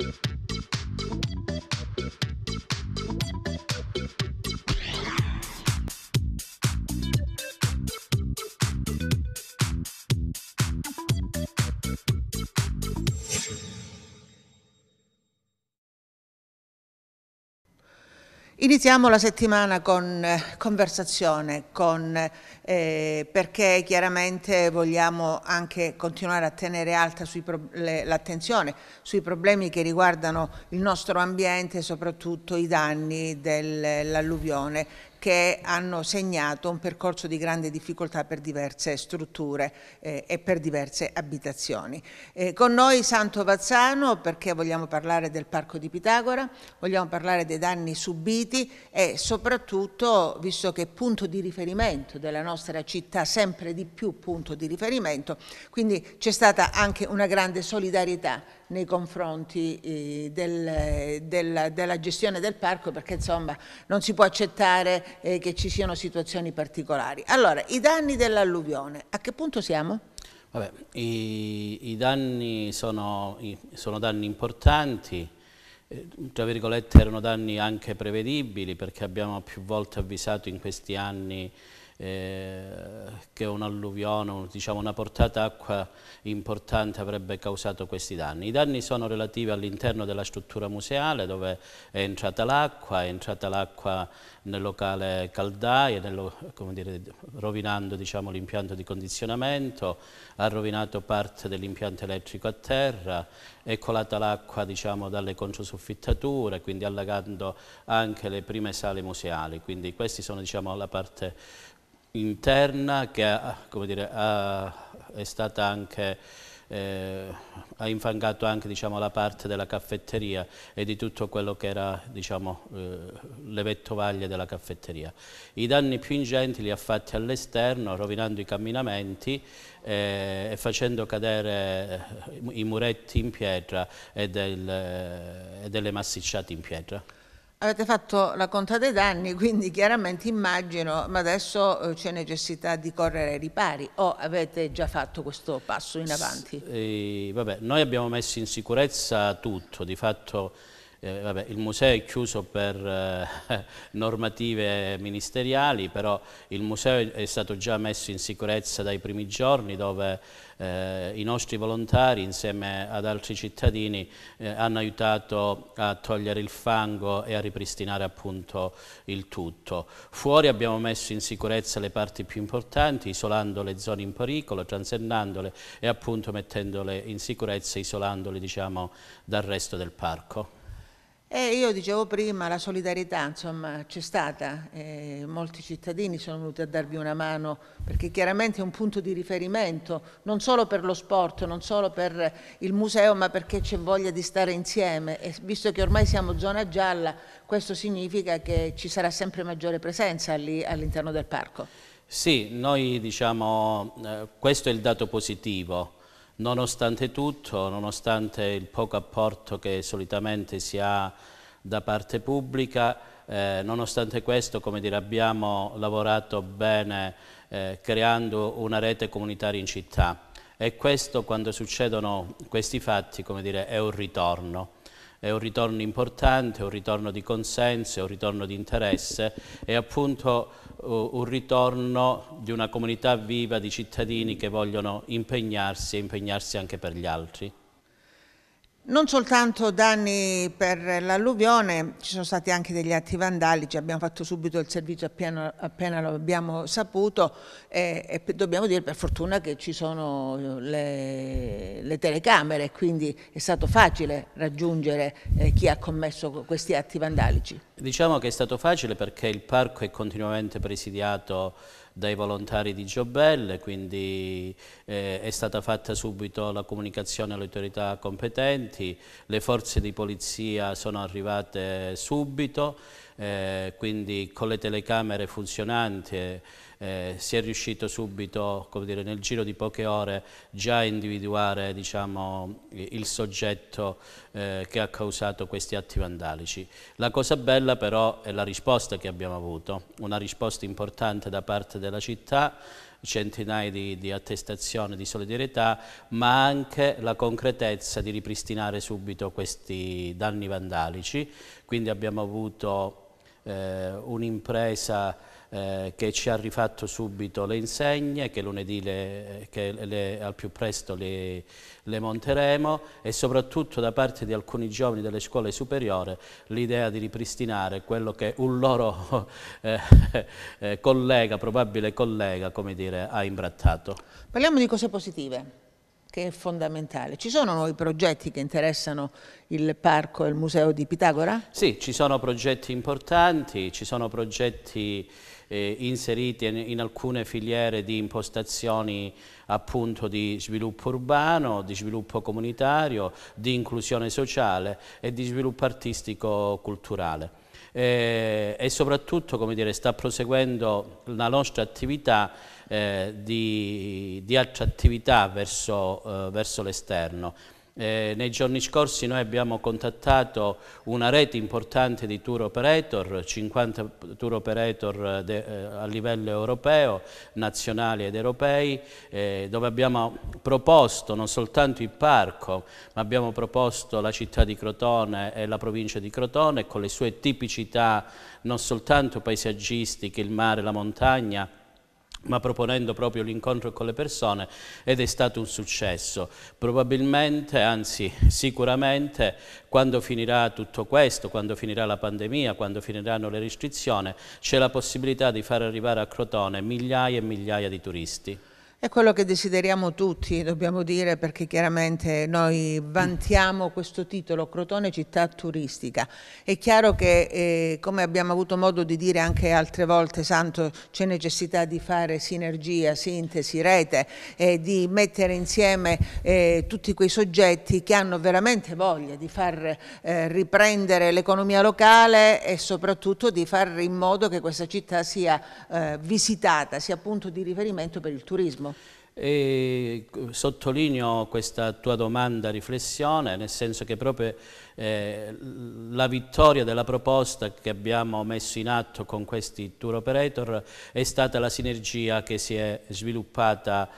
Yeah. Iniziamo la settimana con eh, conversazione, con, eh, perché chiaramente vogliamo anche continuare a tenere alta l'attenzione sui problemi che riguardano il nostro ambiente, soprattutto i danni dell'alluvione che hanno segnato un percorso di grande difficoltà per diverse strutture eh, e per diverse abitazioni. Eh, con noi Santo Vazzano perché vogliamo parlare del Parco di Pitagora, vogliamo parlare dei danni subiti e soprattutto, visto che è punto di riferimento della nostra città, sempre di più punto di riferimento, quindi c'è stata anche una grande solidarietà nei confronti eh, del, del, della gestione del parco perché insomma non si può accettare eh, che ci siano situazioni particolari. Allora, i danni dell'alluvione, a che punto siamo? Vabbè, i, i, danni sono, sono danni importanti, eh, tra virgolette erano danni anche prevedibili perché abbiamo più volte avvisato in questi anni eh, che un'alluvione, diciamo una portata acqua importante avrebbe causato questi danni. I danni sono relativi all'interno della struttura museale dove è entrata l'acqua, è entrata l'acqua nel locale caldaie, nello, dire, rovinando diciamo, l'impianto di condizionamento, ha rovinato parte dell'impianto elettrico a terra, è colata l'acqua diciamo, dalle controsoffittature, quindi allagando anche le prime sale museali. Quindi questi sono diciamo, la parte interna che ha, dire, ha, è stata anche eh, ha infangato anche diciamo, la parte della caffetteria e di tutto quello che era diciamo, eh, le vettovaglie della caffetteria. I danni più ingenti li ha fatti all'esterno, rovinando i camminamenti eh, e facendo cadere eh, i muretti in pietra e, del, eh, e delle massicciate in pietra. Avete fatto la conta dei danni, quindi chiaramente immagino, ma adesso eh, c'è necessità di correre ai ripari o avete già fatto questo passo in avanti? S eh, vabbè, noi abbiamo messo in sicurezza tutto, di fatto eh, vabbè, il museo è chiuso per eh, normative ministeriali, però il museo è stato già messo in sicurezza dai primi giorni dove eh, i nostri volontari insieme ad altri cittadini eh, hanno aiutato a togliere il fango e a ripristinare appunto il tutto. Fuori abbiamo messo in sicurezza le parti più importanti, isolando le zone in pericolo, transennandole e appunto mettendole in sicurezza, isolandole diciamo, dal resto del parco. E io dicevo prima, la solidarietà insomma c'è stata, eh, molti cittadini sono venuti a darvi una mano perché chiaramente è un punto di riferimento non solo per lo sport, non solo per il museo ma perché c'è voglia di stare insieme e visto che ormai siamo zona gialla questo significa che ci sarà sempre maggiore presenza all'interno all del parco. Sì, noi diciamo eh, questo è il dato positivo Nonostante tutto, nonostante il poco apporto che solitamente si ha da parte pubblica, eh, nonostante questo come dire, abbiamo lavorato bene eh, creando una rete comunitaria in città e questo quando succedono questi fatti come dire, è un ritorno è un ritorno importante, è un ritorno di consenso, è un ritorno di interesse, è appunto un ritorno di una comunità viva di cittadini che vogliono impegnarsi e impegnarsi anche per gli altri. Non soltanto danni per l'alluvione, ci sono stati anche degli atti vandalici, abbiamo fatto subito il servizio appena, appena lo abbiamo saputo e, e, dobbiamo dire per fortuna che ci sono le, le telecamere, quindi è stato facile raggiungere eh, chi ha commesso questi atti vandalici. Diciamo che è stato facile perché il parco è continuamente presidiato dai volontari di Giobelle, quindi eh, è stata fatta subito la comunicazione alle autorità competenti, le forze di polizia sono arrivate subito, eh, quindi con le telecamere funzionanti eh, eh si è riuscito subito, dire, nel giro di poche ore, già a individuare diciamo, il soggetto eh, che ha causato questi atti vandalici. La cosa bella però è la risposta che abbiamo avuto, una risposta importante da parte della città, centinaia di, di attestazioni di solidarietà, ma anche la concretezza di ripristinare subito questi danni vandalici. Quindi abbiamo avuto eh, un'impresa eh, che ci ha rifatto subito le insegne, che lunedì le, eh, che le, al più presto le, le, monteremo e soprattutto da parte di alcuni giovani delle scuole superiori l'idea di ripristinare quello che un loro eh, eh, collega, probabile collega, come dire, ha imbrattato. Parliamo di cose positive che è fondamentale. Ci sono nuovi progetti che interessano il parco e il museo di Pitagora? Sì, ci sono progetti importanti, ci sono progetti eh, inseriti in, in, alcune filiere di impostazioni appunto di sviluppo urbano, di sviluppo comunitario, di inclusione sociale e di sviluppo artistico-culturale. Eh, e soprattutto, come dire, sta proseguendo la nostra attività eh, di, di, attrattività verso, eh, verso l'esterno. Eh, nei giorni scorsi noi abbiamo contattato una rete importante di tour operator, 50 tour operator eh, de, eh, a livello europeo, nazionali ed europei, eh, dove abbiamo proposto non soltanto il parco, ma abbiamo proposto la città di Crotone e la provincia di Crotone con le sue tipicità non soltanto paesaggistiche, il mare, la montagna, ma proponendo proprio l'incontro con le persone ed è stato un successo. Probabilmente, anzi sicuramente, quando finirà tutto questo, quando finirà la pandemia, quando finiranno le restrizioni, c'è la possibilità di far arrivare a Crotone migliaia e migliaia di turisti. È quello che desideriamo tutti, dobbiamo dire, perché chiaramente noi vantiamo questo titolo, Crotone città turistica. È chiaro che, eh, come abbiamo avuto modo di dire anche altre volte, Santo, c'è necessità di fare sinergia, sintesi, rete, eh, di mettere insieme eh, tutti quei soggetti che hanno veramente voglia di far eh, riprendere l'economia locale e soprattutto di fare in modo che questa città sia eh, visitata, sia punto di riferimento per il turismo e sottolineo questa tua domanda, riflessione, nel senso che proprio eh, la vittoria della proposta che abbiamo messo in atto con questi tour operator è stata la sinergia che si è sviluppata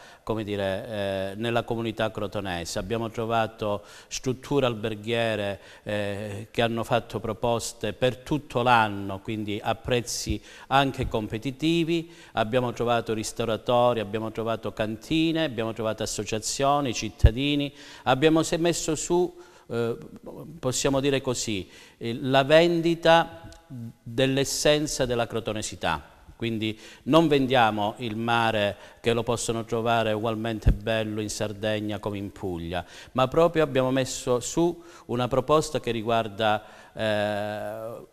dire, eh, nella comunità crotonese. Abbiamo trovato strutture alberghiere eh, che hanno fatto proposte per tutto l'anno, quindi a prezzi anche competitivi, abbiamo trovato ristoratori, abbiamo trovato cantine, abbiamo trovato associazioni, cittadini, abbiamo messo su eh, possiamo dire così, eh, la vendita dell'essenza della crotonesità. Quindi non vendiamo il mare che lo possono trovare ugualmente bello in Sardegna come in Puglia, ma proprio abbiamo messo su una proposta che riguarda eh, eh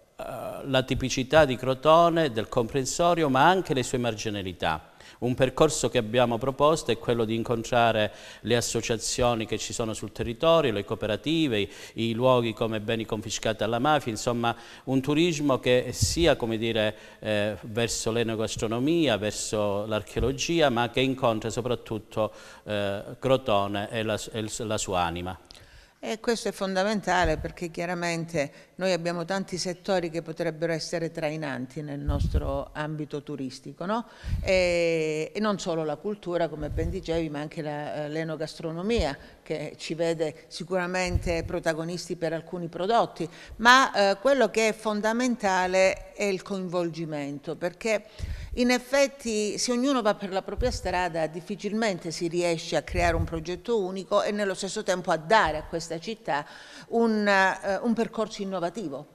la tipicità di Crotone, del comprensorio, ma anche le sue marginalità. Un percorso che abbiamo proposto è quello di incontrare le associazioni che ci sono sul territorio, le cooperative, i, luoghi come beni confiscati alla mafia, insomma un turismo che sia dire, eh, verso l'enogastronomia, verso l'archeologia, ma che incontra soprattutto eh, Crotone e la, e la sua anima. E questo è fondamentale perché chiaramente noi abbiamo tanti settori che potrebbero essere trainanti nel nostro ambito turistico, no? e, e, non solo la cultura, come ben dicevi, ma anche eh, l'enogastronomia, che ci vede sicuramente protagonisti per alcuni prodotti, ma eh, quello che è fondamentale è il coinvolgimento, perché in effetti se ognuno va per la propria strada difficilmente si riesce a creare un progetto unico e nello stesso tempo a dare a questa città un, eh, un percorso innovativo innovativo.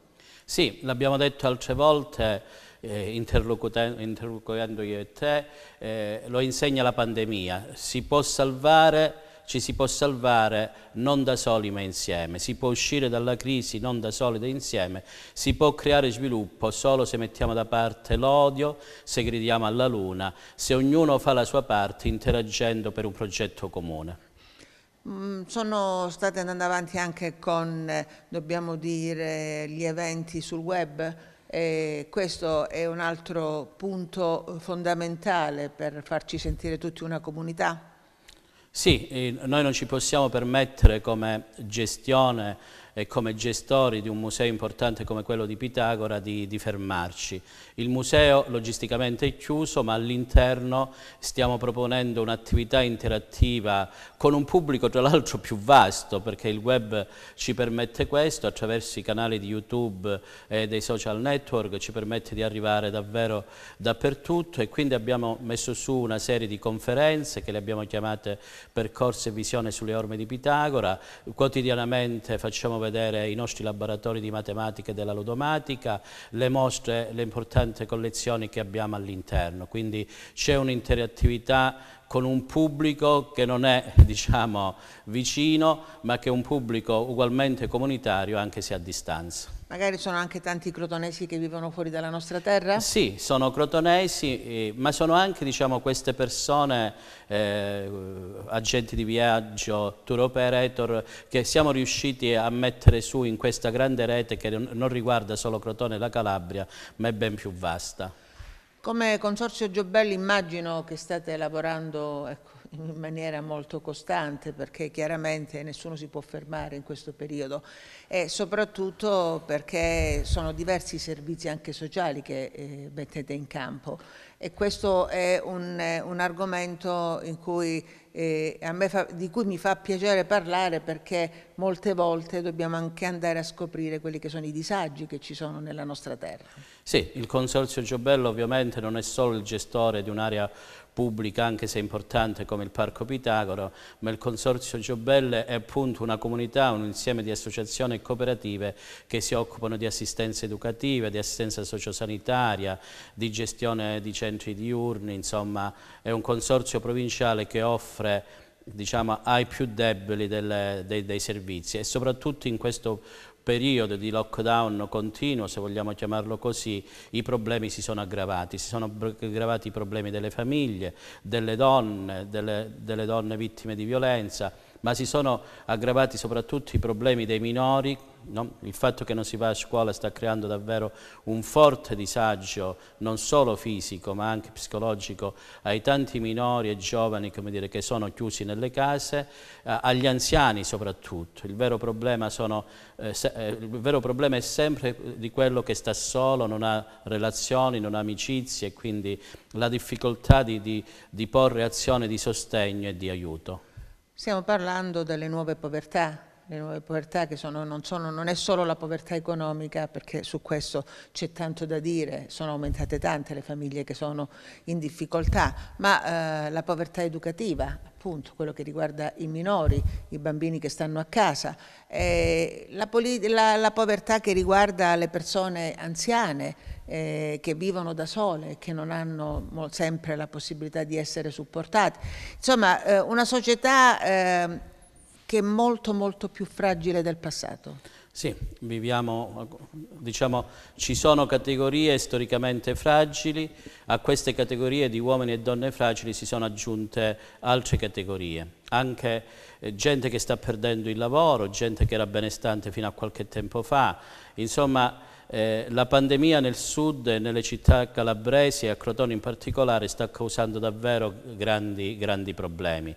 Sì, l'abbiamo detto altre volte, eh, interloquendo io e te, eh, lo insegna la pandemia, si può salvare ci si può salvare non da soli ma insieme, si può uscire dalla crisi non da soli ma insieme, si può creare sviluppo solo se mettiamo da parte l'odio, se gridiamo alla luna, se ognuno fa la sua parte interagendo per un progetto comune. Mm, sono state andando avanti anche con, eh, dobbiamo dire, gli eventi sul web. E questo è un altro punto fondamentale per farci sentire tutti una comunità? Sì, eh, noi non ci possiamo permettere come gestione e come gestori di un museo importante come quello di Pitagora di, di fermarci. Il museo logisticamente è chiuso ma all'interno stiamo proponendo un'attività interattiva con un pubblico tra l'altro più vasto perché il web ci permette questo attraverso i canali di YouTube e dei social network, ci permette di arrivare davvero dappertutto e quindi abbiamo messo su una serie di conferenze che le abbiamo chiamate percorse e visione sulle orme di Pitagora, quotidianamente facciamo vedere i nostri laboratori di matematica e della ludomatica, le mostre, le importanti collezioni che abbiamo all'interno. Quindi c'è un'interattività con un pubblico che non è diciamo, vicino ma che è un pubblico ugualmente comunitario anche se a distanza. Magari sono anche tanti crotonesi che vivono fuori dalla nostra terra? Sì, sono crotonesi, eh, ma sono anche diciamo, queste persone, eh, agenti di viaggio, tour operator, che siamo riusciti a mettere su in questa grande rete che non riguarda solo Crotone e la Calabria, ma è ben più vasta. Come Consorzio Giobelli immagino che state lavorando ecco, in maniera molto costante perché chiaramente nessuno si può fermare in questo periodo e soprattutto perché sono diversi i servizi anche sociali che eh, mettete in campo e questo è un, un argomento cui, eh, fa, di cui mi fa piacere parlare perché molte volte dobbiamo anche andare a scoprire quelli che sono i disagi che ci sono nella nostra terra. Sì, il Consorzio Giobello ovviamente non è solo il gestore di un'area pubblica, anche se importante, come il Parco Pitagoro, ma il Consorzio Giobelle è appunto una comunità, un insieme di associazioni e cooperative che si occupano di assistenza educativa, di assistenza sociosanitaria, di gestione di centri diurni, insomma è un consorzio provinciale che offre diciamo, ai più deboli delle, dei, dei servizi e soprattutto in questo periodo di lockdown continuo, se vogliamo chiamarlo così, i problemi si sono aggravati, si sono aggravati i problemi delle famiglie, delle donne, delle, delle donne vittime di violenza, ma si sono aggravati soprattutto i problemi dei minori, no? il fatto che non si va a scuola sta creando davvero un forte disagio, non solo fisico ma anche psicologico, ai tanti minori e giovani dire, che sono chiusi nelle case, eh, agli anziani soprattutto. Il vero, sono, eh, se, eh, il vero, problema è sempre di quello che sta solo, non ha relazioni, non ha amicizie, e quindi la difficoltà di, di, di porre azione di sostegno e di aiuto. Stiamo parlando delle nuove povertà, le nuove povertà che sono, non, sono, non, è solo la povertà economica, perché su questo c'è tanto da dire, sono aumentate tante le famiglie che sono in difficoltà, ma eh, la povertà educativa, appunto, quello che riguarda i minori, i bambini che stanno a casa, eh, la, la, la povertà che riguarda le persone anziane, eh, che vivono da sole e che non hanno sempre la possibilità di essere supportate. Insomma, eh, una società eh, che è molto molto più fragile del passato. Sì, viviamo, diciamo, ci sono categorie storicamente fragili, a queste categorie di uomini e donne fragili si sono aggiunte altre categorie, anche eh, gente che sta perdendo il lavoro, gente che era benestante fino a qualche tempo fa, insomma eh, la pandemia nel sud e nelle città calabresi e a Crotone in particolare sta causando davvero grandi, grandi problemi.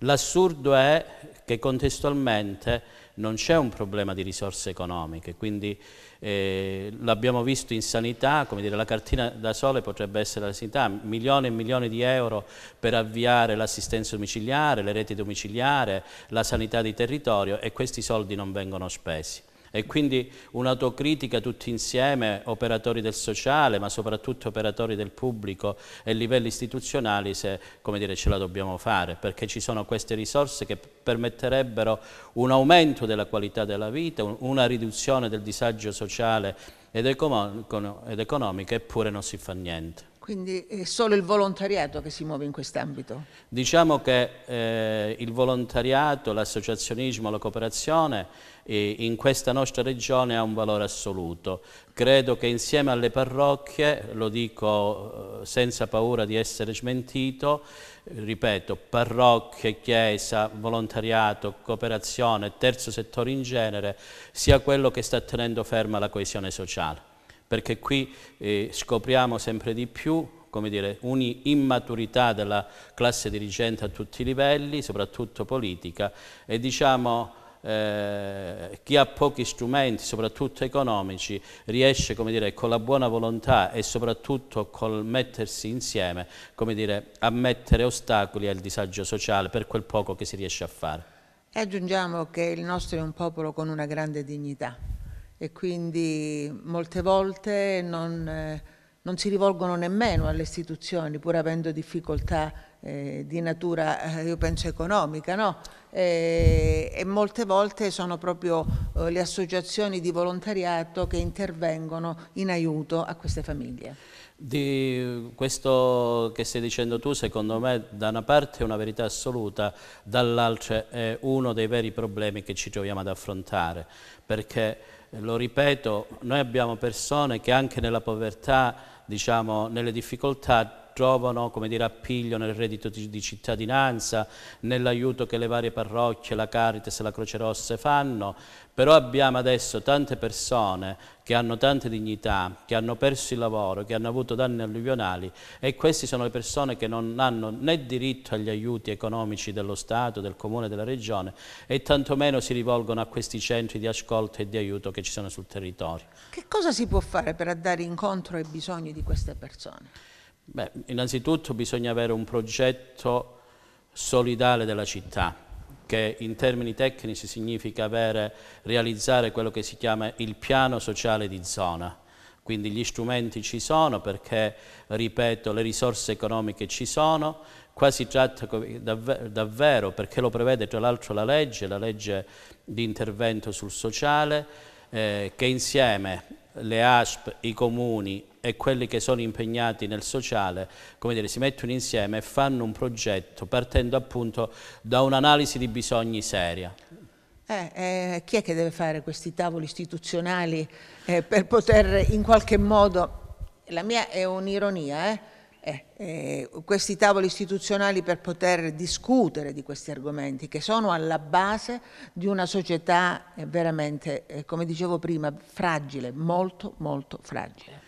L'assurdo è che contestualmente non c'è un problema di risorse economiche, quindi eh, l'abbiamo visto in sanità, come dire, la cartina da sole potrebbe essere la sanità, milioni e milioni di euro per avviare l'assistenza domiciliare, le reti domiciliare, la sanità di territorio e questi soldi non vengono spesi. E quindi un'autocritica tutti insieme, operatori del sociale, ma soprattutto operatori del pubblico e livelli istituzionali, se dire, ce la dobbiamo fare, perché ci sono queste risorse che permetterebbero un aumento della qualità della vita, una riduzione del disagio sociale ed, economico, eppure non si fa niente. Quindi è solo il volontariato che si muove in quest'ambito? Diciamo che eh, il volontariato, l'associazionismo, la cooperazione eh, in questa nostra regione ha un valore assoluto. Credo che insieme alle parrocchie, lo dico eh, senza paura di essere smentito, ripeto, parrocchie, chiesa, volontariato, cooperazione, terzo settore in genere, sia quello che sta tenendo ferma la coesione sociale perché qui eh, scopriamo sempre di più come dire, un'immaturità della classe dirigente a tutti i livelli, soprattutto politica, e diciamo eh, chi ha pochi strumenti, soprattutto economici, riesce dire, con la buona volontà e soprattutto col mettersi insieme dire, a mettere ostacoli al disagio sociale per quel poco che si riesce a fare. E aggiungiamo che il nostro è un popolo con una grande dignità e quindi molte volte non, eh, non si rivolgono nemmeno alle istituzioni pur avendo difficoltà eh, di natura, eh, io penso, economica, no? e, eh, e, molte volte sono proprio eh, le associazioni di volontariato che intervengono in aiuto a queste famiglie. Di questo che stai dicendo tu, secondo me, da una parte è una verità assoluta, dall'altra è uno dei veri problemi che ci troviamo ad affrontare, perché, eh, lo ripeto, noi abbiamo persone che anche nella povertà, diciamo, nelle difficoltà trovano dire, appiglio nel reddito di, di cittadinanza, nell'aiuto che le varie parrocchie, la Caritas e la Croce Rossa fanno, però abbiamo adesso tante persone che hanno tante dignità, che hanno perso il lavoro, che hanno avuto danni alluvionali e queste sono le persone che non hanno né diritto agli aiuti economici dello Stato, del Comune, della Regione e tantomeno si rivolgono a questi centri di ascolto e di aiuto che ci sono sul territorio. Che cosa si può fare per andare incontro ai bisogni di queste persone? Beh, innanzitutto bisogna avere un progetto solidale della città, che in termini tecnici significa avere, realizzare quello che si chiama il piano sociale di zona. Quindi gli strumenti ci sono perché, ripeto, le risorse economiche ci sono, qua si tratta davvero, perché lo prevede tra l'altro la legge, la legge di intervento sul sociale, eh, che insieme le ASP, i comuni e quelli che sono impegnati nel sociale come dire, si mettono insieme e fanno un progetto partendo appunto da un'analisi di bisogni seria. Eh, eh, chi è che deve fare questi tavoli istituzionali eh, per poter in qualche modo, la mia è un'ironia, eh? eh, eh questi tavoli istituzionali per poter discutere di questi argomenti che sono alla base di una società eh, veramente, come dicevo prima, fragile, molto molto fragile.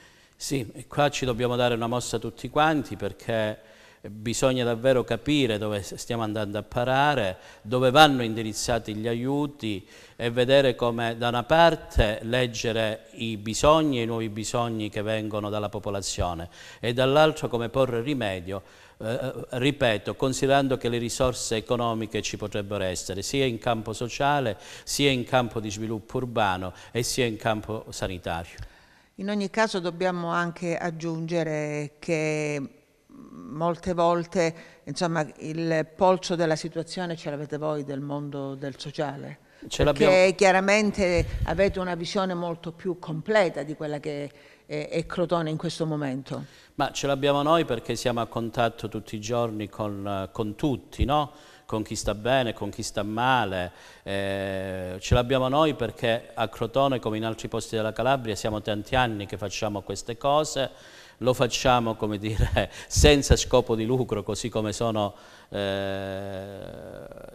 Sì, e qua ci dobbiamo dare una mossa tutti quanti perché bisogna davvero capire dove stiamo andando a parare, dove vanno indirizzati gli aiuti e vedere come da una parte leggere i bisogni e i nuovi bisogni che vengono dalla popolazione e dall'altro come porre rimedio eh, eh ripeto, considerando che le risorse economiche ci potrebbero essere sia in campo sociale, sia in campo di sviluppo urbano e sia in campo sanitario. In ogni caso dobbiamo anche aggiungere che mm, molte volte insomma, il polso della situazione ce l'avete voi del mondo del sociale. Ce perché chiaramente avete una visione molto più completa di quella che è, è Crotone in questo momento. Ma ce l'abbiamo noi perché siamo a contatto tutti i giorni con, eh, con tutti, no? con chi sta bene, con chi sta male. Eh, ce l'abbiamo noi perché a Crotone, come in altri posti della Calabria, siamo tanti anni che facciamo queste cose, lo facciamo, come dire, senza scopo di lucro, così come sono eh,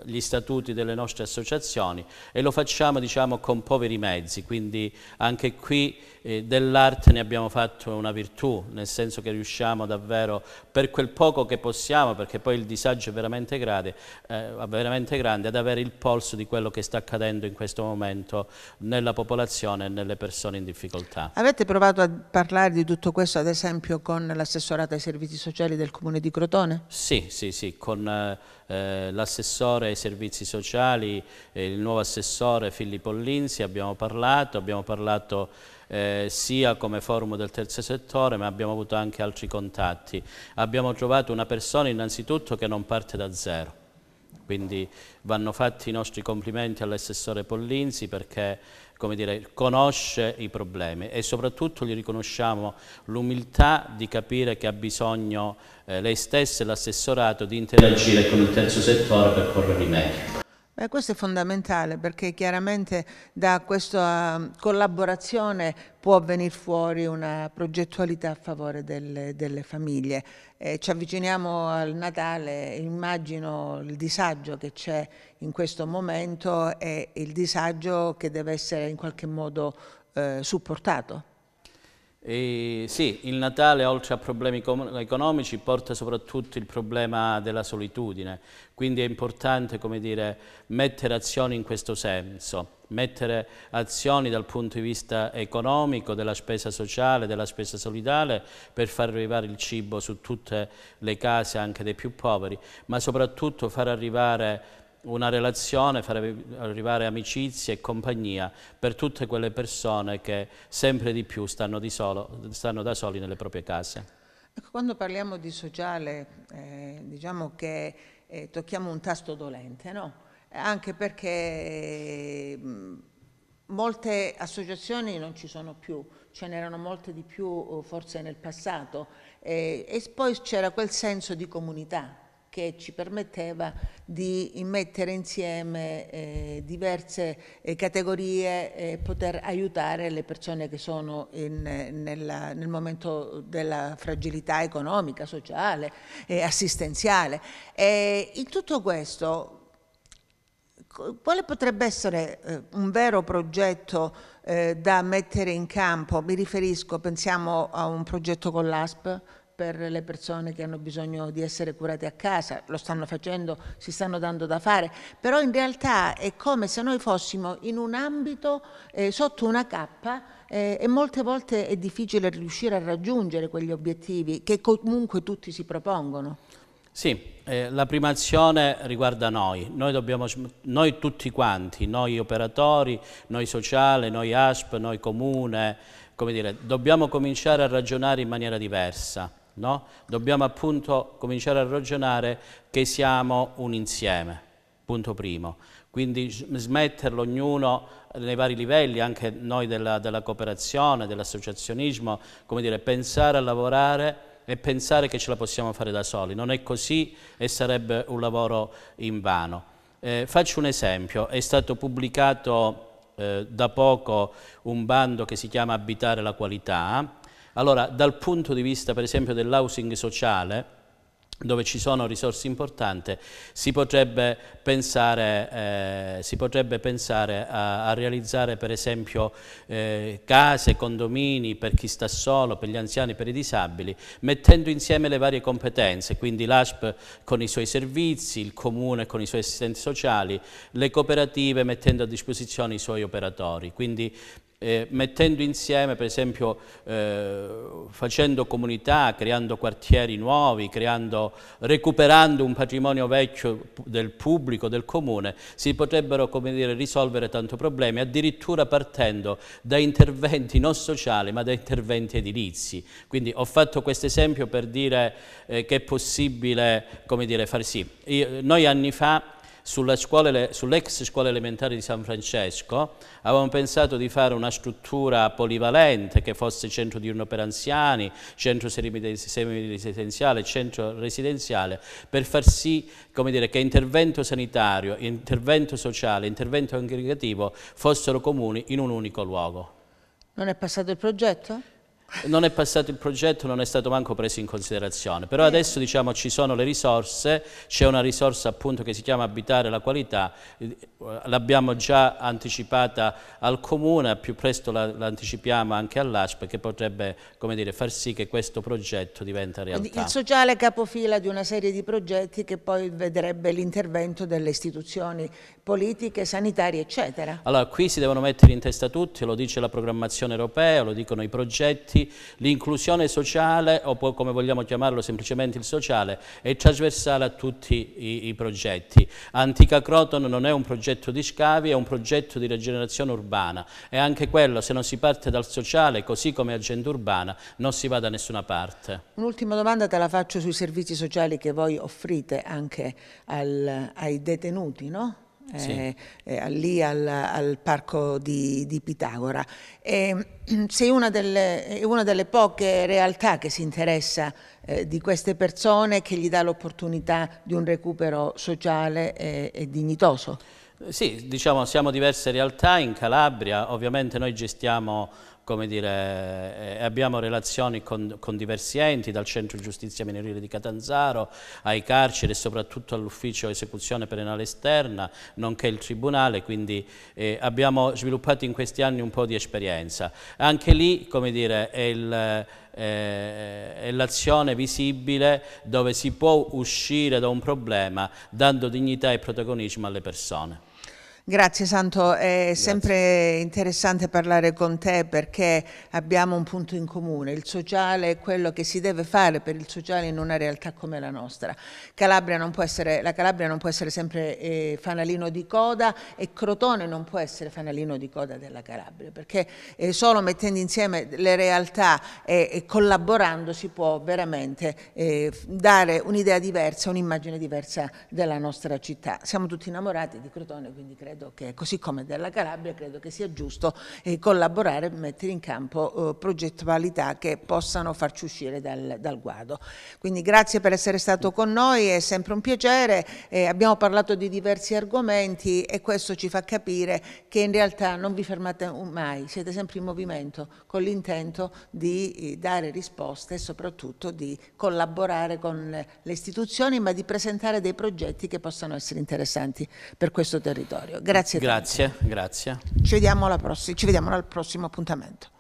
gli statuti delle nostre associazioni e lo facciamo diciamo, con poveri mezzi, quindi anche qui eh, dell'arte ne abbiamo fatto una virtù, nel senso che riusciamo davvero per quel poco che possiamo, perché poi il disagio è veramente grande, eh, veramente grande ad avere il polso di quello che sta accadendo in questo momento nella popolazione e nelle persone in difficoltà. Avete provato a parlare di tutto questo ad esempio con l'assessorato ai servizi sociali del comune di Crotone? Sì, sì, sì, con eh, l'assessore ai servizi sociali, eh, il nuovo assessore Filippo Linzi, abbiamo parlato, abbiamo parlato eh, sia come forum del terzo settore ma abbiamo avuto anche altri contatti. Abbiamo trovato una persona innanzitutto che non parte da zero, quindi vanno fatti i nostri complimenti all'assessore Pollinzi perché come dire, conosce i problemi e soprattutto gli riconosciamo l'umiltà di capire che ha bisogno eh, lei stessa e l'assessorato di interagire con il terzo settore per correre i rimedio. Beh, questo è fondamentale perché chiaramente da questa mm, collaborazione può venire fuori una progettualità a favore delle, delle famiglie. Eh, ci avviciniamo al Natale, immagino il disagio che c'è in questo momento e il disagio che deve essere in qualche modo eh, supportato. E sì, il Natale oltre a problemi economici porta soprattutto il problema della solitudine, quindi è importante dire, mettere azioni in questo senso, mettere azioni dal punto di vista economico, della spesa sociale, della spesa solidale per far arrivare il cibo su tutte le case anche dei più poveri, ma soprattutto far arrivare una relazione, fare arrivare amicizia e compagnia per tutte quelle persone che sempre di più stanno, di solo, stanno da soli nelle proprie case. Ecco, quando parliamo di sociale eh, diciamo che eh, tocchiamo un tasto dolente, no? anche perché mm, molte associazioni non ci sono più, ce n'erano molte di più oh, forse nel passato eh, e poi c'era quel senso di comunità che ci permetteva di mettere insieme eh, diverse eh, categorie e poter aiutare le persone che sono in, nella, nel momento della fragilità economica, sociale e assistenziale. E in tutto questo quale potrebbe essere eh, un vero progetto eh, da mettere in campo? Mi riferisco, pensiamo a un progetto con l'ASP, per le persone che hanno bisogno di essere curate a casa, lo stanno facendo, si stanno dando da fare, però in realtà è come se noi fossimo in un ambito eh, sotto una cappa eh, e molte volte è difficile riuscire a raggiungere quegli obiettivi che comunque tutti si propongono. Sì, eh, la azione riguarda noi, noi, dobbiamo, noi, tutti quanti, noi operatori, noi sociale, noi ASP, noi comune, come dire, dobbiamo cominciare a ragionare in maniera diversa no? Dobbiamo appunto cominciare a ragionare che siamo un insieme, punto primo. Quindi smetterlo ognuno nei vari livelli, anche noi della, della cooperazione, dell'associazionismo, come dire, pensare a lavorare e pensare che ce la possiamo fare da soli. Non è così e sarebbe un lavoro in vano. Eh, faccio un esempio, è stato pubblicato eh, da poco un bando che si chiama Abitare la qualità, allora, dal punto di vista per esempio dell'housing sociale, dove ci sono risorse importanti, si potrebbe pensare, eh, si potrebbe pensare a, a, realizzare per esempio eh, case, condomini per chi sta solo, per gli anziani, per i disabili, mettendo insieme le varie competenze, quindi l'ASP con i suoi servizi, il comune con i suoi assistenti sociali, le cooperative mettendo a disposizione i suoi operatori. Quindi eh, mettendo insieme, per esempio, eh, facendo comunità, creando quartieri nuovi, creando, recuperando un patrimonio vecchio del pubblico, del comune, si potrebbero dire, risolvere tanti problemi, addirittura partendo da interventi non sociali ma da interventi edilizi. Quindi ho fatto questo esempio per dire eh, che è possibile come dire, far sì. Io, noi anni fa scuole, sull'ex scuola elementare di San Francesco, avevamo pensato di fare una struttura polivalente che fosse centro diurno per anziani, centro semiresidenziale, centro residenziale, per far sì dire, che intervento sanitario, intervento sociale, intervento aggregativo fossero comuni in un unico luogo. Non è passato il progetto? Non è passato il progetto, non è stato manco preso in considerazione, però eh. adesso diciamo, ci sono le risorse, c'è una risorsa appunto che si chiama Abitare la qualità, l'abbiamo già anticipata al Comune, più presto l'anticipiamo la anche all'ASP che potrebbe dire, far sì che questo progetto diventa realtà. Il sociale capofila di una serie di progetti che poi vedrebbe l'intervento delle istituzioni politiche, sanitarie eccetera. Allora qui si devono mettere in testa tutti, lo dice la programmazione europea, lo dicono i progetti, diritti, l'inclusione sociale, o poi come vogliamo chiamarlo semplicemente il sociale, è trasversale a tutti i, i progetti. Antica Croton non è un progetto di scavi, è un progetto di rigenerazione urbana e anche quello, se non si parte dal sociale, così come agenda urbana, non si va da nessuna parte. Un'ultima domanda te la faccio sui servizi sociali che voi offrite anche al, ai detenuti, no? sì. Eh, eh, lì al, al, parco di, di Pitagora. E, ehm, sei una delle, una delle, poche realtà che si interessa eh, di queste persone che gli dà l'opportunità di un recupero sociale e, eh, e dignitoso. Sì, diciamo siamo diverse realtà in Calabria, ovviamente noi gestiamo come dire, eh, abbiamo relazioni con, con, diversi enti, dal centro giustizia minorile di Catanzaro ai carceri e soprattutto all'ufficio esecuzione penale esterna, nonché il tribunale, quindi eh, abbiamo sviluppato in questi anni un po' di esperienza. Anche lì, come dire, è il eh, è l'azione visibile dove si può uscire da un problema dando dignità e protagonismo alle persone. Grazie Santo, è Grazie. sempre interessante parlare con te perché abbiamo un punto in comune, il sociale è quello che si deve fare per il sociale in una realtà come la nostra. Calabria essere, la Calabria non può essere sempre eh, fanalino di coda e Crotone non può essere fanalino di coda della Calabria perché eh, solo mettendo insieme le realtà e, e collaborando si può veramente eh, dare un'idea diversa, un'immagine diversa della nostra città. Siamo tutti innamorati di Crotone quindi credo credo che, così come della Calabria, credo che sia giusto eh, collaborare e mettere in campo eh, progettualità che possano farci uscire dal, dal, guado. Quindi grazie per essere stato con noi, è sempre un piacere, eh, abbiamo parlato di diversi argomenti e questo ci fa capire che in realtà non vi fermate mai, siete sempre in movimento con l'intento di eh, dare risposte e soprattutto di collaborare con le istituzioni ma di presentare dei progetti che possano essere interessanti per questo territorio. Grazie. Grazie, tanto. grazie. Ci vediamo, pross- ci vediamo al prossimo appuntamento.